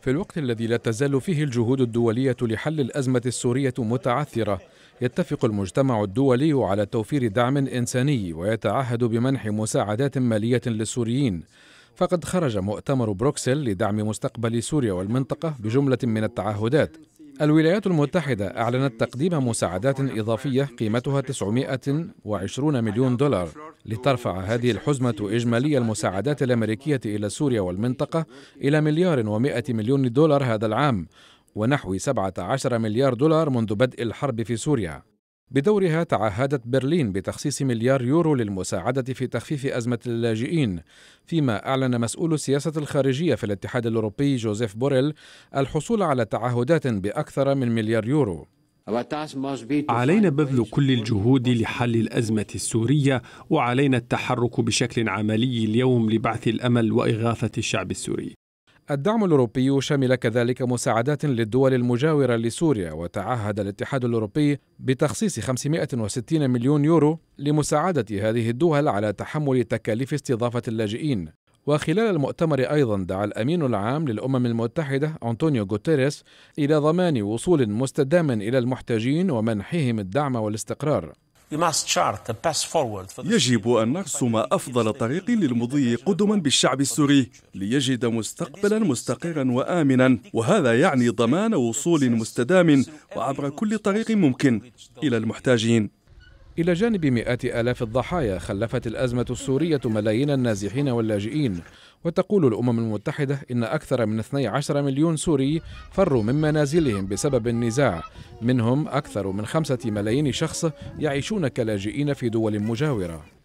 في الوقت الذي لا تزال فيه الجهود الدولية لحل الأزمة السورية متعثرة يتفق المجتمع الدولي على توفير دعم إنساني ويتعهد بمنح مساعدات مالية للسوريين فقد خرج مؤتمر بروكسل لدعم مستقبل سوريا والمنطقة بجملة من التعهدات الولايات المتحدة أعلنت تقديم مساعدات إضافية قيمتها 920 مليون دولار لترفع هذه الحزمة إجمالي المساعدات الأمريكية إلى سوريا والمنطقة إلى مليار و100 مليون دولار هذا العام ونحو 17 مليار دولار منذ بدء الحرب في سوريا بدورها تعهدت برلين بتخصيص مليار يورو للمساعدة في تخفيف أزمة اللاجئين، فيما أعلن مسؤول السياسة الخارجية في الاتحاد الأوروبي جوزيف بوريل الحصول على تعهدات بأكثر من مليار يورو. علينا بذل كل الجهود لحل الأزمة السورية وعلينا التحرك بشكل عملي اليوم لبعث الأمل وإغاثة الشعب السوري الدعم الأوروبي شمل كذلك مساعدات للدول المجاورة لسوريا وتعهد الاتحاد الأوروبي بتخصيص 560 مليون يورو لمساعدة هذه الدول على تحمل تكاليف استضافة اللاجئين وخلال المؤتمر أيضا دعا الأمين العام للأمم المتحدة أنطونيو غوتيريس إلى ضمان وصول مستدام إلى المحتاجين ومنحهم الدعم والاستقرار يجب أن نرسم أفضل طريق للمضي قدما بالشعب السوري ليجد مستقبلا مستقرا وآمنا وهذا يعني ضمان وصول مستدام وعبر كل طريق ممكن إلى المحتاجين إلى جانب مئات آلاف الضحايا خلفت الأزمة السورية ملايين النازحين واللاجئين وتقول الأمم المتحدة إن أكثر من 12 مليون سوري فروا من منازلهم بسبب النزاع منهم أكثر من خمسة ملايين شخص يعيشون كلاجئين في دول مجاورة